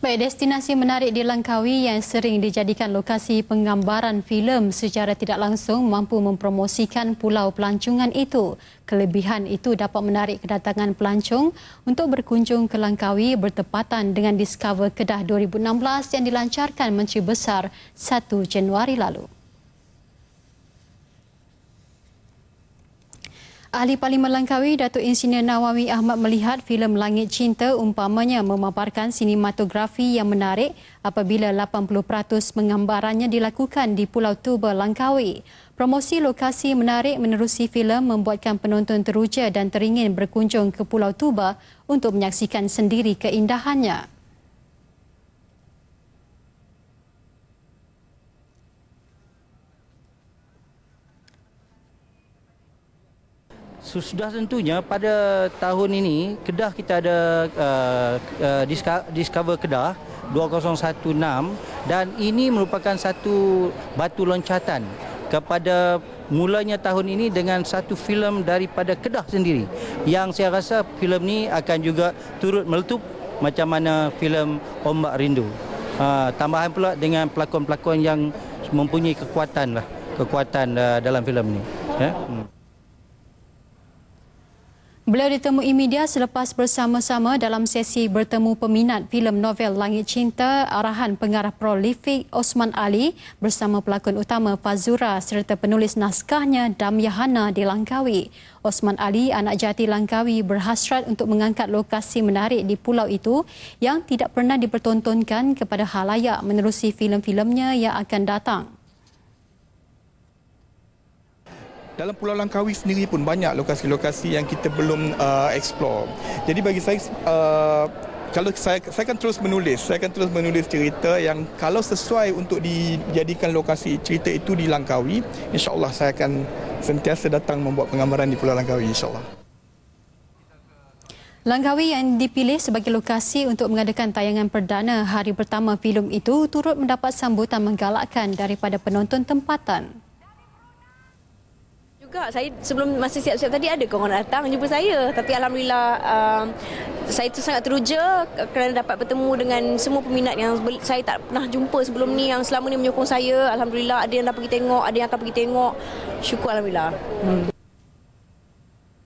Baik, destinasi menarik di Langkawi yang sering dijadikan lokasi penggambaran filem secara tidak langsung mampu mempromosikan pulau pelancongan itu. Kelebihan itu dapat menarik kedatangan pelancong untuk berkunjung ke Langkawi bertepatan dengan Discover Kedah 2016 yang dilancarkan Menteri Besar 1 Januari lalu. Ahli Parlimen Langkawi Datuk Insinyur Nawawi Ahmad melihat filem Langit Cinta umpamanya memaparkan sinematografi yang menarik apabila 80% penggambarannya dilakukan di Pulau Tuba Langkawi. Promosi lokasi menarik menerusi filem membuatkan penonton teruja dan teringin berkunjung ke Pulau Tuba untuk menyaksikan sendiri keindahannya. sudah tentunya pada tahun ini Kedah kita ada uh, uh, discover Kedah 2016 dan ini merupakan satu batu loncatan kepada mulanya tahun ini dengan satu filem daripada Kedah sendiri yang saya rasa filem ni akan juga turut meletup macam mana filem Ombak Rindu. Uh, tambahan pula dengan pelakon-pelakon yang mempunyai kekuatan lah, kekuatan uh, dalam filem ni. Yeah? Hmm. Beliau ditemui media selepas bersama-sama dalam sesi bertemu peminat filem novel Langit Cinta arahan pengarah prolifik Osman Ali bersama pelakon utama Fazura serta penulis naskahnya Damyahana di Langkawi. Osman Ali, anak jati Langkawi berhasrat untuk mengangkat lokasi menarik di pulau itu yang tidak pernah dipertontonkan kepada halayak menerusi filem-filemnya yang akan datang. Dalam Pulau Langkawi sendiri pun banyak lokasi-lokasi yang kita belum uh, explore. Jadi bagi saya uh, kalau saya saya akan terus menulis, saya akan terus menulis cerita yang kalau sesuai untuk dijadikan lokasi cerita itu di Langkawi, insya-Allah saya akan sentiasa datang membuat penggambaran di Pulau Langkawi insya-Allah. Langkawi yang dipilih sebagai lokasi untuk mengadakan tayangan perdana hari pertama filem itu turut mendapat sambutan menggalakkan daripada penonton tempatan juga. Saya sebelum masa siap-siap tadi ada korang datang jumpa saya. Tapi alhamdulillah uh, saya tu sangat teruja kerana dapat bertemu dengan semua peminat yang saya tak pernah jumpa sebelum ni yang selama ni menyokong saya. Alhamdulillah ada yang dapat pergi tengok, ada yang akan pergi tengok. Syukur alhamdulillah. Hmm.